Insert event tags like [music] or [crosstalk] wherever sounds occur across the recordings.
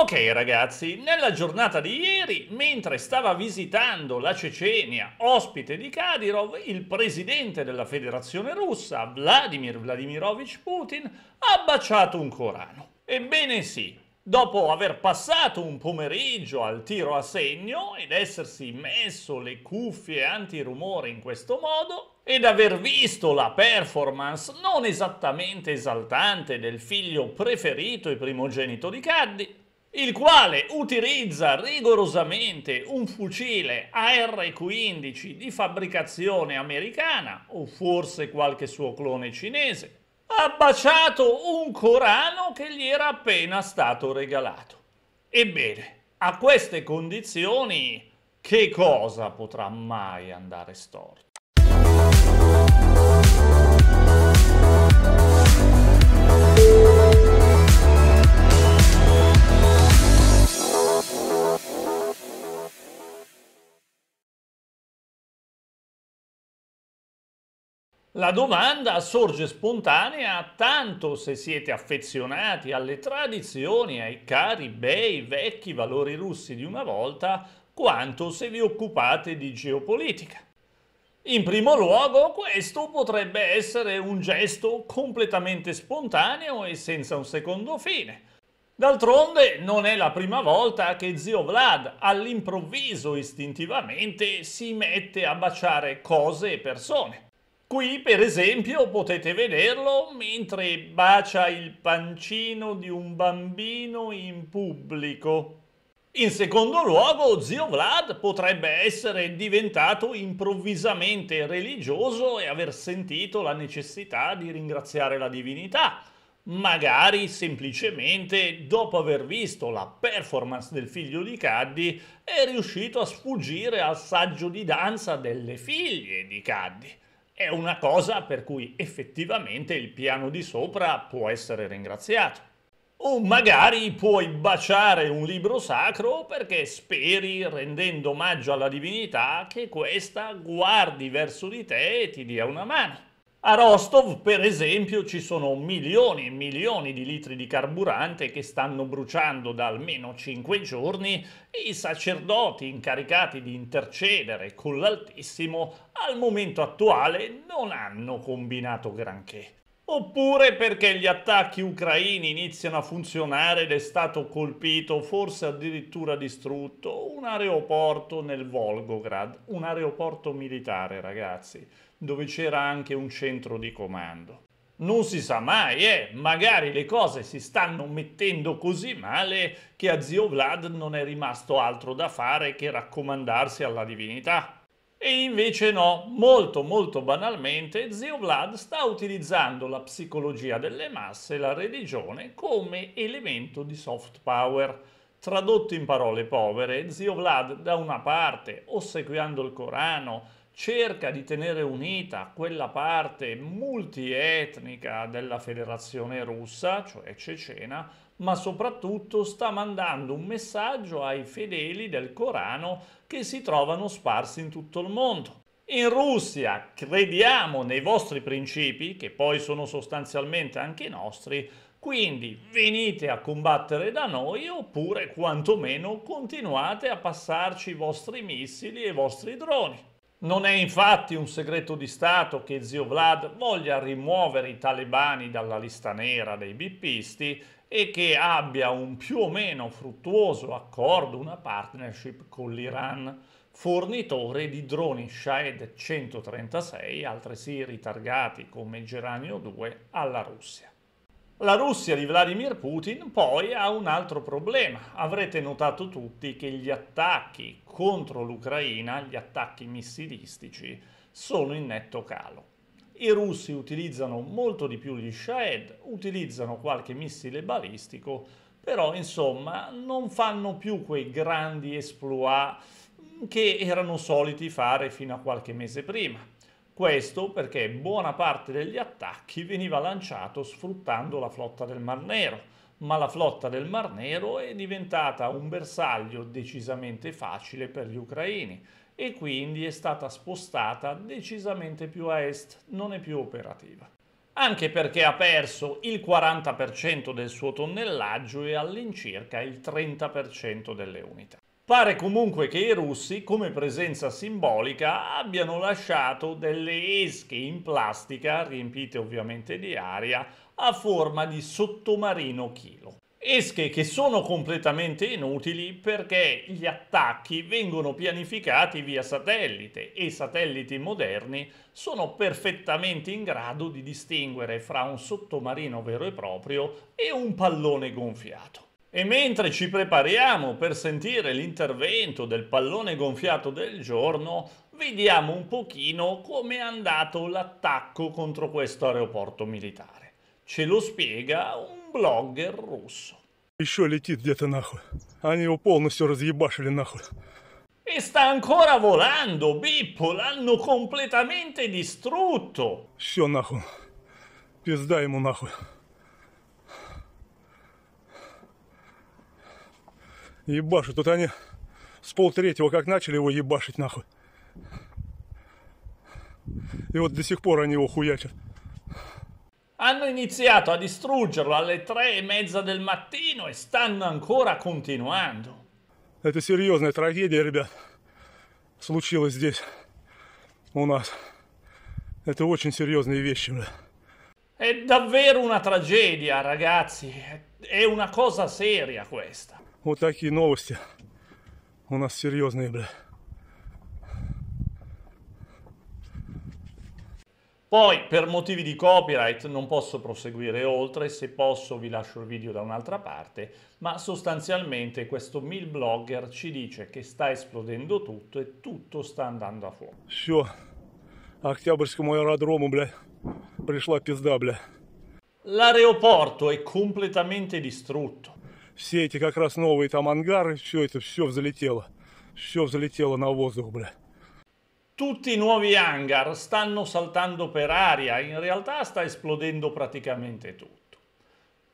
Ok ragazzi, nella giornata di ieri, mentre stava visitando la Cecenia, ospite di Kadyrov, il presidente della federazione russa, Vladimir Vladimirovich Putin, ha baciato un Corano. Ebbene sì, dopo aver passato un pomeriggio al tiro a segno ed essersi messo le cuffie antirumore in questo modo, ed aver visto la performance non esattamente esaltante del figlio preferito e primogenito di Caddi, il quale utilizza rigorosamente un fucile AR-15 di fabbricazione americana o forse qualche suo clone cinese, ha baciato un Corano che gli era appena stato regalato. Ebbene, a queste condizioni che cosa potrà mai andare storto? La domanda sorge spontanea tanto se siete affezionati alle tradizioni, ai cari bei vecchi valori russi di una volta, quanto se vi occupate di geopolitica. In primo luogo, questo potrebbe essere un gesto completamente spontaneo e senza un secondo fine. D'altronde non è la prima volta che zio Vlad all'improvviso istintivamente si mette a baciare cose e persone. Qui, per esempio, potete vederlo mentre bacia il pancino di un bambino in pubblico. In secondo luogo, zio Vlad potrebbe essere diventato improvvisamente religioso e aver sentito la necessità di ringraziare la divinità, magari semplicemente dopo aver visto la performance del figlio di Caddi è riuscito a sfuggire al saggio di danza delle figlie di Caddi è una cosa per cui effettivamente il piano di sopra può essere ringraziato. O magari puoi baciare un libro sacro perché speri, rendendo omaggio alla divinità, che questa guardi verso di te e ti dia una mano. A Rostov, per esempio, ci sono milioni e milioni di litri di carburante che stanno bruciando da almeno 5 giorni e i sacerdoti incaricati di intercedere con l'Altissimo al momento attuale non hanno combinato granché. Oppure perché gli attacchi ucraini iniziano a funzionare ed è stato colpito, forse addirittura distrutto, un aeroporto nel Volgograd, un aeroporto militare, ragazzi dove c'era anche un centro di comando. Non si sa mai, eh? magari le cose si stanno mettendo così male che a zio Vlad non è rimasto altro da fare che raccomandarsi alla divinità. E invece no, molto molto banalmente, zio Vlad sta utilizzando la psicologia delle masse e la religione come elemento di soft power. Tradotto in parole povere, zio Vlad da una parte, ossequiando il Corano, cerca di tenere unita quella parte multietnica della federazione russa, cioè cecena, ma soprattutto sta mandando un messaggio ai fedeli del Corano che si trovano sparsi in tutto il mondo. In Russia crediamo nei vostri principi, che poi sono sostanzialmente anche i nostri, quindi venite a combattere da noi oppure quantomeno continuate a passarci i vostri missili e i vostri droni. Non è infatti un segreto di Stato che zio Vlad voglia rimuovere i talebani dalla lista nera dei bippisti e che abbia un più o meno fruttuoso accordo, una partnership con l'Iran, fornitore di droni Shahed 136, altresì ritargati come Geranio 2, alla Russia. La Russia di Vladimir Putin poi ha un altro problema. Avrete notato tutti che gli attacchi contro l'Ucraina, gli attacchi missilistici, sono in netto calo. I russi utilizzano molto di più gli Shahed, utilizzano qualche missile balistico, però insomma non fanno più quei grandi exploit che erano soliti fare fino a qualche mese prima questo perché buona parte degli attacchi veniva lanciato sfruttando la flotta del Mar Nero, ma la flotta del Mar Nero è diventata un bersaglio decisamente facile per gli ucraini e quindi è stata spostata decisamente più a est, non è più operativa. Anche perché ha perso il 40% del suo tonnellaggio e all'incirca il 30% delle unità. Pare comunque che i russi, come presenza simbolica, abbiano lasciato delle esche in plastica, riempite ovviamente di aria, a forma di sottomarino chilo. Esche che sono completamente inutili perché gli attacchi vengono pianificati via satellite e i satelliti moderni sono perfettamente in grado di distinguere fra un sottomarino vero e proprio e un pallone gonfiato. E mentre ci prepariamo per sentire l'intervento del pallone gonfiato del giorno, vediamo un pochino come è andato l'attacco contro questo aeroporto militare. Ce lo spiega un blogger russo. E sta ancora volando, Bippo, l'hanno completamente distrutto. Все нахуй. Пизда ему нахуй. Ебашут. Тут они с полтретьего как начали его ебашить нахуй. И вот до сих пор они его хуячат. Hanno iniziato a distruggerlo alle tre e mezza del mattino e stanno ancora continuando. Это серьезная трагедия, ребят. Случилось здесь, у нас. Это очень серьезные вещи, бля. È davvero una tragedia, ragazzi. È una cosa seria questa. Вот такие новости у нас серьезные, бля. Poi per motivi di copyright non posso proseguire oltre, se posso vi lascio il video da un'altra parte, ma sostanzialmente questo Mill Blogger ci dice che sta esplodendo tutto e tutto sta andando a fuoco. Все, Октябрьскому аэродрому, бля, пришла пизда, бля. L'aeroporto è completamente distrutto все эти как раз новые там ангары, все это все взлетело. Все взлетело на воздух, бля. Tutti i nuovi hangar stanno saltando per aria, in realtà sta esplodendo praticamente tutto.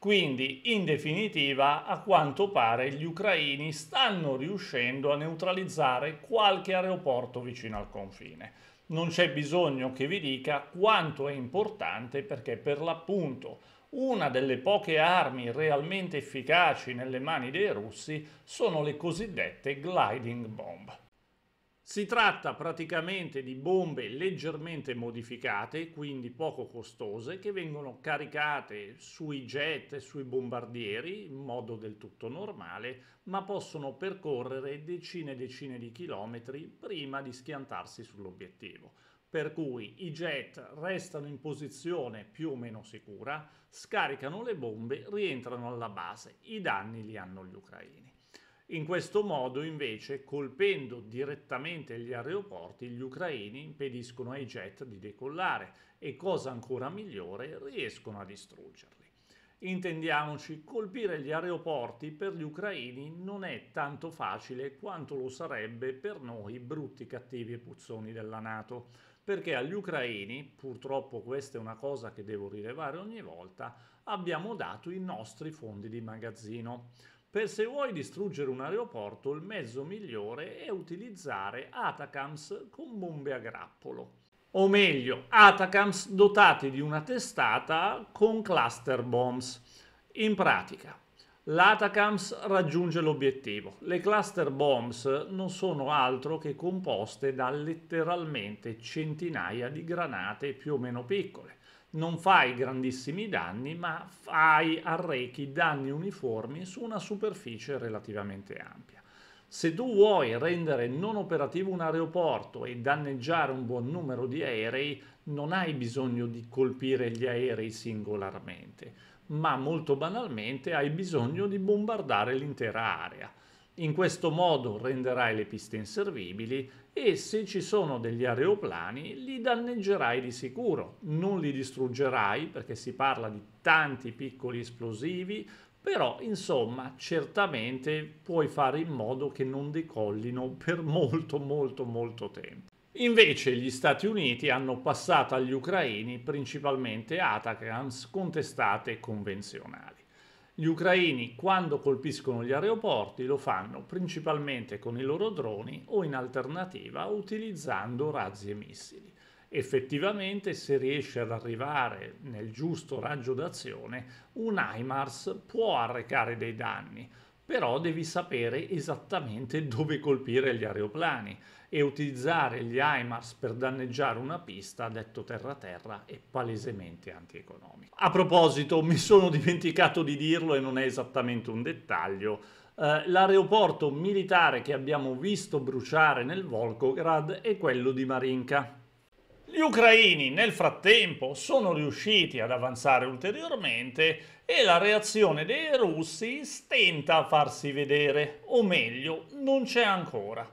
Quindi, in definitiva, a quanto pare gli ucraini stanno riuscendo a neutralizzare qualche aeroporto vicino al confine. Non c'è bisogno che vi dica quanto è importante perché per l'appunto una delle poche armi realmente efficaci nelle mani dei russi sono le cosiddette gliding bomb. Si tratta praticamente di bombe leggermente modificate, quindi poco costose, che vengono caricate sui jet e sui bombardieri in modo del tutto normale, ma possono percorrere decine e decine di chilometri prima di schiantarsi sull'obiettivo per cui i jet restano in posizione più o meno sicura, scaricano le bombe, rientrano alla base, i danni li hanno gli ucraini. In questo modo invece, colpendo direttamente gli aeroporti, gli ucraini impediscono ai jet di decollare e, cosa ancora migliore, riescono a distruggerli. Intendiamoci, colpire gli aeroporti per gli ucraini non è tanto facile quanto lo sarebbe per noi brutti, cattivi e puzzoni della Nato perché agli ucraini, purtroppo questa è una cosa che devo rilevare ogni volta, abbiamo dato i nostri fondi di magazzino. Per se vuoi distruggere un aeroporto, il mezzo migliore è utilizzare Atacams con bombe a grappolo o meglio, Atacams dotati di una testata con cluster bombs. In pratica, l'Atacams raggiunge l'obiettivo. Le cluster bombs non sono altro che composte da letteralmente centinaia di granate più o meno piccole. Non fai grandissimi danni, ma fai arrechi danni uniformi su una superficie relativamente ampia. Se tu vuoi rendere non operativo un aeroporto e danneggiare un buon numero di aerei, non hai bisogno di colpire gli aerei singolarmente ma molto banalmente hai bisogno di bombardare l'intera area. In questo modo renderai le piste inservibili e se ci sono degli aeroplani li danneggerai di sicuro, non li distruggerai perché si parla di tanti piccoli esplosivi, però insomma certamente puoi fare in modo che non decollino per molto molto molto tempo. Invece gli Stati Uniti hanno passato agli ucraini principalmente ATACMS contestate convenzionali. Gli ucraini quando colpiscono gli aeroporti lo fanno principalmente con i loro droni o in alternativa utilizzando razzi e missili. Effettivamente se riesce ad arrivare nel giusto raggio d'azione un HIMARS può arrecare dei danni, però devi sapere esattamente dove colpire gli aeroplani e utilizzare gli HIMARS per danneggiare una pista, detto terra-terra, è palesemente antieconomico. A proposito, mi sono dimenticato di dirlo e non è esattamente un dettaglio, eh, l'aeroporto militare che abbiamo visto bruciare nel Volgograd è quello di Marinka. Gli ucraini nel frattempo sono riusciti ad avanzare ulteriormente e la reazione dei russi stenta a farsi vedere, o meglio, non c'è ancora.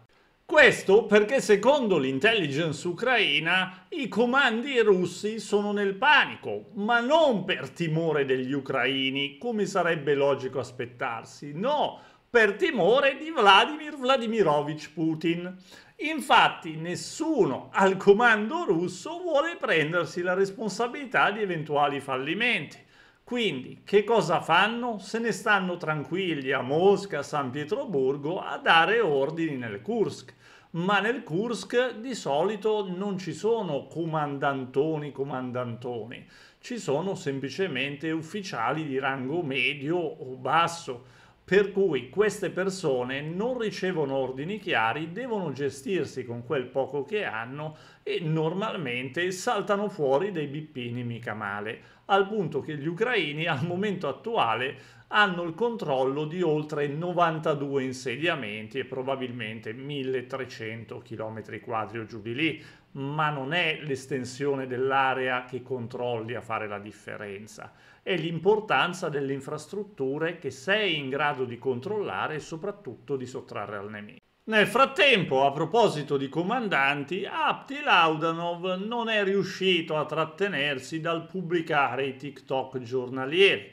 Questo perché secondo l'intelligence ucraina i comandi russi sono nel panico, ma non per timore degli ucraini, come sarebbe logico aspettarsi, no, per timore di Vladimir Vladimirovich Putin. Infatti nessuno al comando russo vuole prendersi la responsabilità di eventuali fallimenti. Quindi che cosa fanno? Se ne stanno tranquilli a Mosca, a San Pietroburgo a dare ordini nel Kursk. Ma nel Kursk di solito non ci sono comandantoni, comandantoni, ci sono semplicemente ufficiali di rango medio o basso per cui queste persone non ricevono ordini chiari, devono gestirsi con quel poco che hanno e normalmente saltano fuori dei bippini mica male al punto che gli ucraini al momento attuale hanno il controllo di oltre 92 insediamenti e probabilmente 1300 km quadri o giù di lì, ma non è l'estensione dell'area che controlli a fare la differenza, è l'importanza delle infrastrutture che sei in grado di controllare e soprattutto di sottrarre al nemico. Nel frattempo, a proposito di comandanti, Apti Laudanov non è riuscito a trattenersi dal pubblicare i TikTok giornalieri.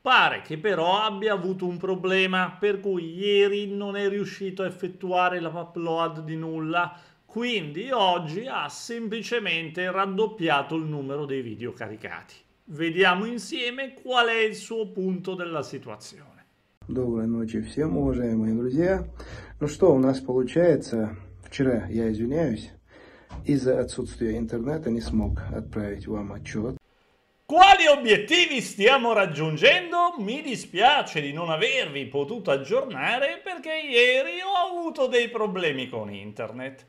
Pare che però abbia avuto un problema, per cui ieri non è riuscito a effettuare la upload di nulla, quindi oggi ha semplicemente raddoppiato il numero dei video caricati. Vediamo insieme qual è il suo punto della situazione. Доброй ночи всем, уважаемые друзья. Ну что, у нас получается, вчера я извиняюсь, из-за отсутствия интернета не смог отправить вам отчет. Quali obiettivi stiamo raggiungendo? Mi dispiace di non avervi potuto aggiornare perché ieri ho avuto dei problemi con internet.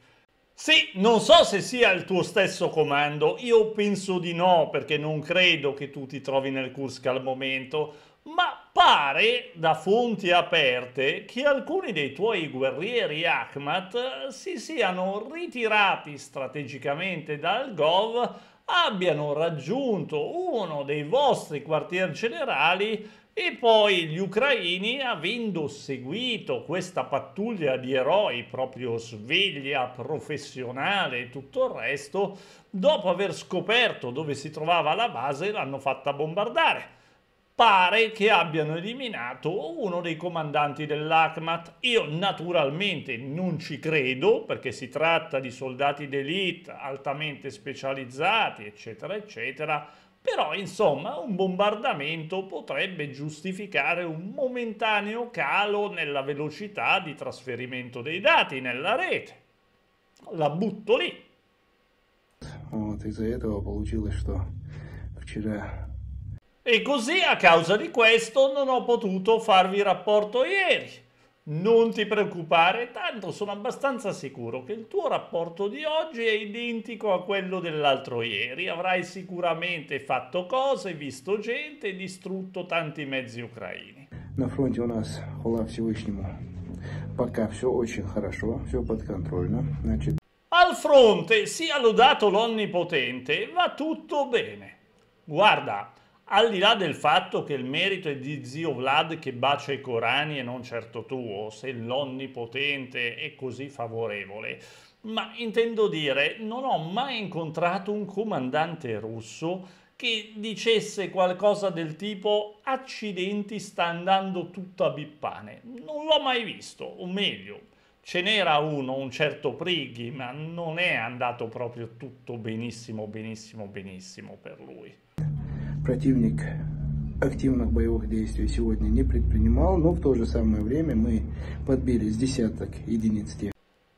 Sì, non so se sia il tuo stesso comando, io penso di no perché non credo che tu ti trovi nel Kursk al momento, ma pare da fonti aperte che alcuni dei tuoi guerrieri Akhmat si siano ritirati strategicamente dal Gov, abbiano raggiunto uno dei vostri quartier generali e poi gli ucraini, avendo seguito questa pattuglia di eroi, proprio sveglia, professionale e tutto il resto, dopo aver scoperto dove si trovava la base, l'hanno fatta bombardare pare che abbiano eliminato uno dei comandanti dell'ACMAT. Io naturalmente non ci credo perché si tratta di soldati d'elite altamente specializzati, eccetera, eccetera. Però, insomma, un bombardamento potrebbe giustificare un momentaneo calo nella velocità di trasferimento dei dati nella rete. La butto lì. Вот из-за этого получилось, что вчера e così a causa di questo non ho potuto farvi rapporto ieri. Non ti preoccupare, tanto sono abbastanza sicuro che il tuo rapporto di oggi è identico a quello dell'altro ieri. Avrai sicuramente fatto cose, visto gente e distrutto tanti mezzi ucraini. На фронте у нас, хвала Всевышнему, пока все очень хорошо, все подконтрольно. Значит... Al fronte, sia lodato l'onnipotente, va tutto bene. Guarda, al di là del fatto che il merito è di zio Vlad che bacia i Corani e non certo tuo, se l'onnipotente è così favorevole, ma intendo dire, non ho mai incontrato un comandante russo che dicesse qualcosa del tipo accidenti sta andando tutto a bippane. Non l'ho mai visto, o meglio, ce n'era uno, un certo Prighi, ma non è andato proprio tutto benissimo, benissimo, benissimo per lui. Противник активных боевых действий сегодня не предпринимал, но в то же самое время мы подбили с десяток единиц тех.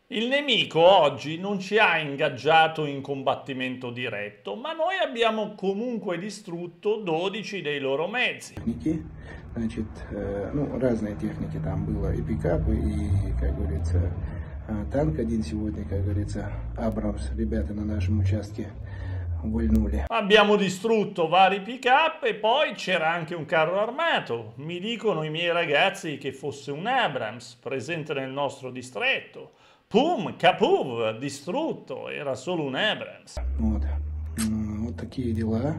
Il nemico oggi non ci ha ingaggiato in combattimento diretto, ma noi abbiamo comunque distrutto 12 dei loro mezzi. Значит, э, ну, разные техники там было, и пикапы, и, как говорится, э, танк один сегодня, как говорится, Абрамс, ребята на нашем участке non voglio nulla. Abbiamo distrutto vari pick up e poi c'era anche un carro armato. Mi dicono i miei ragazzi che fosse un Abrams presente nel nostro distretto. Pum, capov, distrutto, era solo un Abrams. Вот, вот такие дела.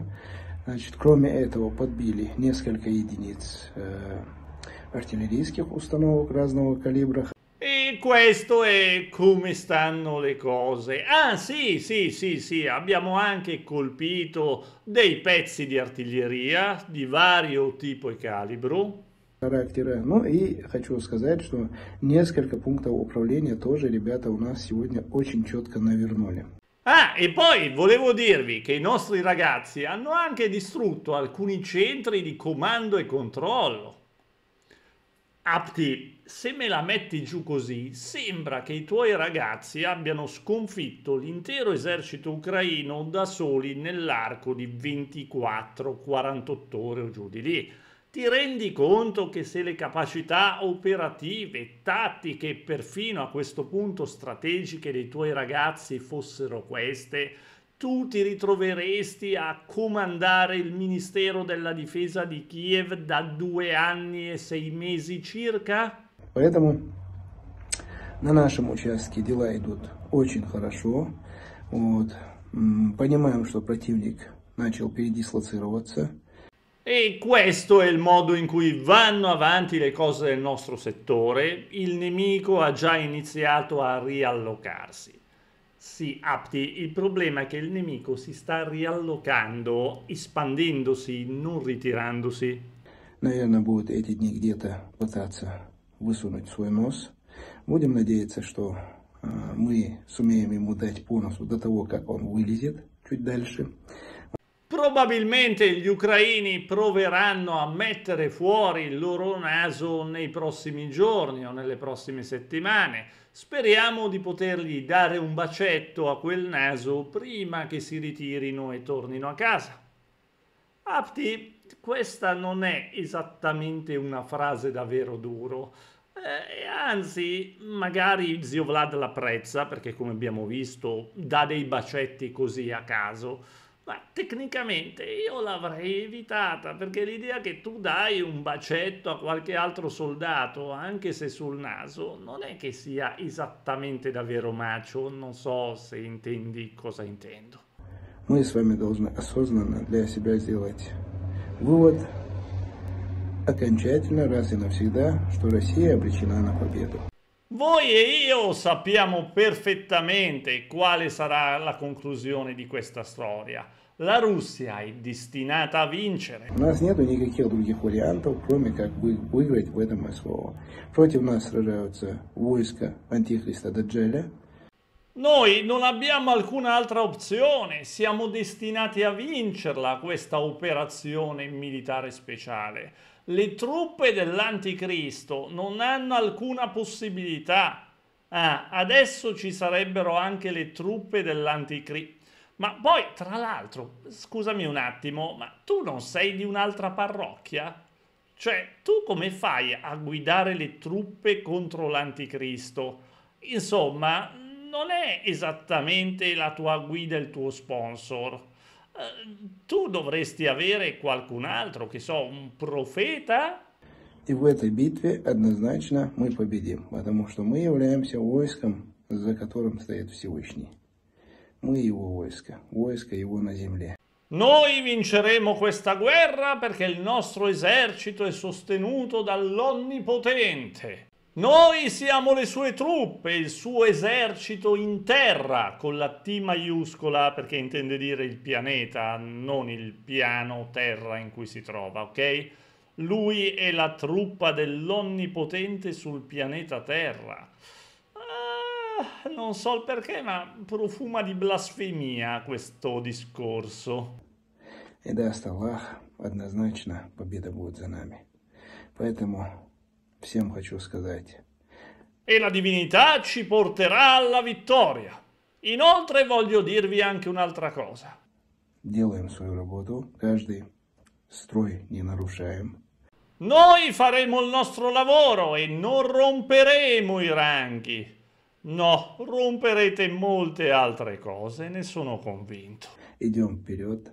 Значит, кроме этого подбили несколько единиц э, артиллерийских установок разного калибра e questo è come stanno le cose. Ah sì, sì, sì, sì, abbiamo anche colpito dei pezzi di artiglieria di vario tipo e calibro. Ну и хочу сказать, что несколько пунктов управления тоже ребята у нас сегодня очень четко навернули. Ah, e poi volevo dirvi che i nostri ragazzi hanno anche distrutto alcuni centri di comando e controllo. Apti, se me la metti giù così, sembra che i tuoi ragazzi abbiano sconfitto l'intero esercito ucraino da soli nell'arco di 24-48 ore o giù di lì. Ti rendi conto che se le capacità operative, tattiche, e perfino a questo punto strategiche dei tuoi ragazzi fossero queste, tu ti ritroveresti a comandare il Ministero della Difesa di Kiev da due anni e sei mesi circa? Поэтому на нашем участке дела идут очень хорошо. Вот. Понимаем, что противник начал передислоцироваться. E questo è il modo in cui vanno avanti le cose del nostro settore. Il nemico ha già iniziato a riallocarsi. Sì, apti. Il problema è che il nemico si sta riallocando, espandendosi, non ritirandosi. Наверное, будет эти дни где-то пытаться высунуть свой нос. Будем надеяться, что а, мы сумеем ему дать по носу до того, как он вылезет чуть дальше. Probabilmente gli ucraini proveranno a mettere fuori il loro naso nei prossimi giorni o nelle prossime settimane. Speriamo di potergli dare un bacetto a quel naso prima che si ritirino e tornino a casa. Apti, questa non è esattamente una frase davvero duro. Eh, anzi, magari zio Vlad l'apprezza perché, come abbiamo visto, dà dei bacetti così a caso. Ma tecnicamente io l'avrei evitata perché l'idea che tu dai un bacetto a qualche altro soldato, anche se sul naso, non è che sia esattamente davvero macio, non so se intendi cosa intendo. Мы с вами должны осознанно для себя сделать вывод окончательно раз и навсегда, что Россия обречена на победу voi e io sappiamo perfettamente quale sarà la conclusione di questa storia. La Russia è destinata a vincere. У нас нет никаких других вариантов, кроме как выиграть в этом СВО. Против нас сражаются войска Антихриста Даджеля, noi non abbiamo alcun'altra opzione, siamo destinati a vincerla questa operazione militare speciale le truppe dell'anticristo non hanno alcuna possibilità. Ah, adesso ci sarebbero anche le truppe dell'anticristo. Ma poi, tra l'altro, scusami un attimo, ma tu non sei di un'altra parrocchia? Cioè, tu come fai a guidare le truppe contro l'anticristo? Insomma, non è esattamente la tua guida il tuo sponsor. Eh, tu dovresti avere qualcun altro, che so, un profeta? И в этой битве однозначно мы победим, потому что мы являемся войском, за которым стоит Всевышний. Мы его войско, войско его на земле. Noi vinceremo questa guerra perché il nostro esercito è sostenuto dall'Onnipotente. Noi siamo le sue truppe, il suo esercito in terra, con la T maiuscola perché intende dire il pianeta, non il piano terra in cui si trova, ok? Lui è la truppa dell'onnipotente sul pianeta Terra. Ah, non so il perché, ma profuma di blasfemia questo discorso. E da Аллах, однозначно победа будет за нами. Поэтому e la divinità ci porterà alla vittoria. Inoltre voglio dirvi anche un'altra cosa. Noi faremo il nostro lavoro e non romperemo i ranghi. No, romperete molte altre cose, ne sono convinto. Идем вперед.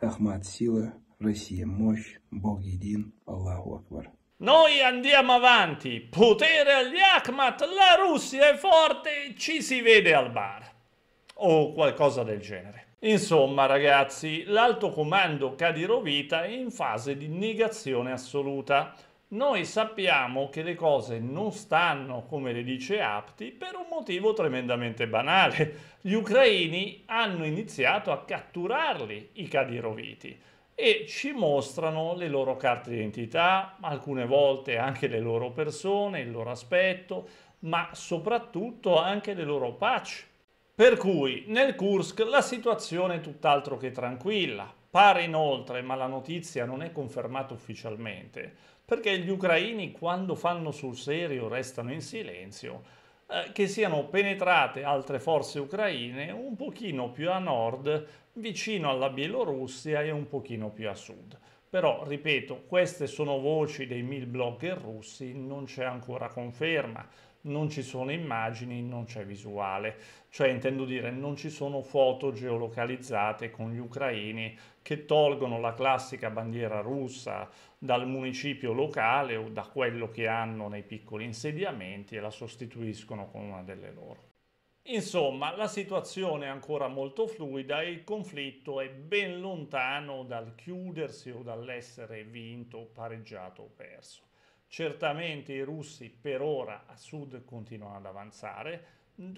Ахмад сила, Россия мощь, Бог един, Аллаху Акбар. Noi andiamo avanti, potere agli Akhmat, la Russia è forte, ci si vede al bar. O qualcosa del genere. Insomma ragazzi, l'alto comando Kadirovita è in fase di negazione assoluta. Noi sappiamo che le cose non stanno come le dice Apti per un motivo tremendamente banale. Gli ucraini hanno iniziato a catturarli i Kadiroviti e ci mostrano le loro carte d'identità, alcune volte anche le loro persone, il loro aspetto, ma soprattutto anche le loro patch. Per cui nel Kursk la situazione è tutt'altro che tranquilla. Pare inoltre, ma la notizia non è confermata ufficialmente, perché gli ucraini quando fanno sul serio restano in silenzio, eh, che siano penetrate altre forze ucraine un pochino più a nord vicino alla Bielorussia e un pochino più a sud. Però, ripeto, queste sono voci dei mil blogger russi, non c'è ancora conferma, non ci sono immagini, non c'è visuale. Cioè, intendo dire, non ci sono foto geolocalizzate con gli ucraini che tolgono la classica bandiera russa dal municipio locale o da quello che hanno nei piccoli insediamenti e la sostituiscono con una delle loro. Insomma, la situazione è ancora molto fluida e il conflitto è ben lontano dal chiudersi o dall'essere vinto, pareggiato o perso. Certamente i russi per ora a sud continuano ad avanzare,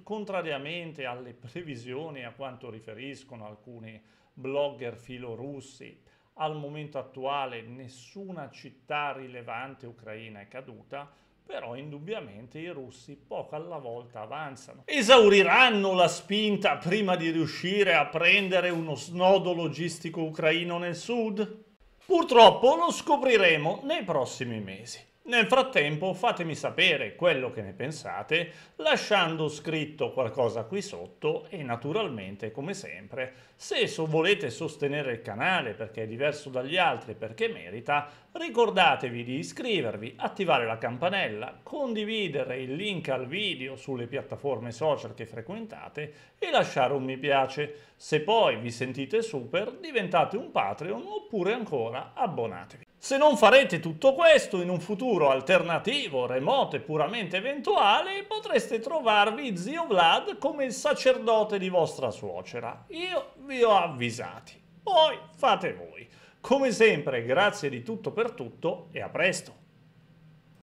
contrariamente alle [laughs] previsioni e a quanto riferiscono alcuni blogger filorussi. Al momento attuale nessuna città rilevante ucraina è caduta, però indubbiamente i russi poco alla volta avanzano. Esauriranno la spinta prima di riuscire a prendere uno snodo logistico ucraino nel sud? Purtroppo lo scopriremo nei prossimi mesi. Nel frattempo fatemi sapere quello che ne pensate lasciando scritto qualcosa qui sotto e naturalmente come sempre se so volete sostenere il canale perché è diverso dagli altri e perché merita ricordatevi di iscrivervi, attivare la campanella, condividere il link al video sulle piattaforme social che frequentate e lasciare un mi piace. Se poi vi sentite super, diventate un Patreon oppure ancora abbonatevi. Se non farete tutto questo in un futuro alternativo, remoto e puramente eventuale, potreste trovarvi zio Vlad come il sacerdote di vostra suocera. Io vi ho avvisati. Poi fate voi. Come sempre, grazie di tutto per tutto e a presto!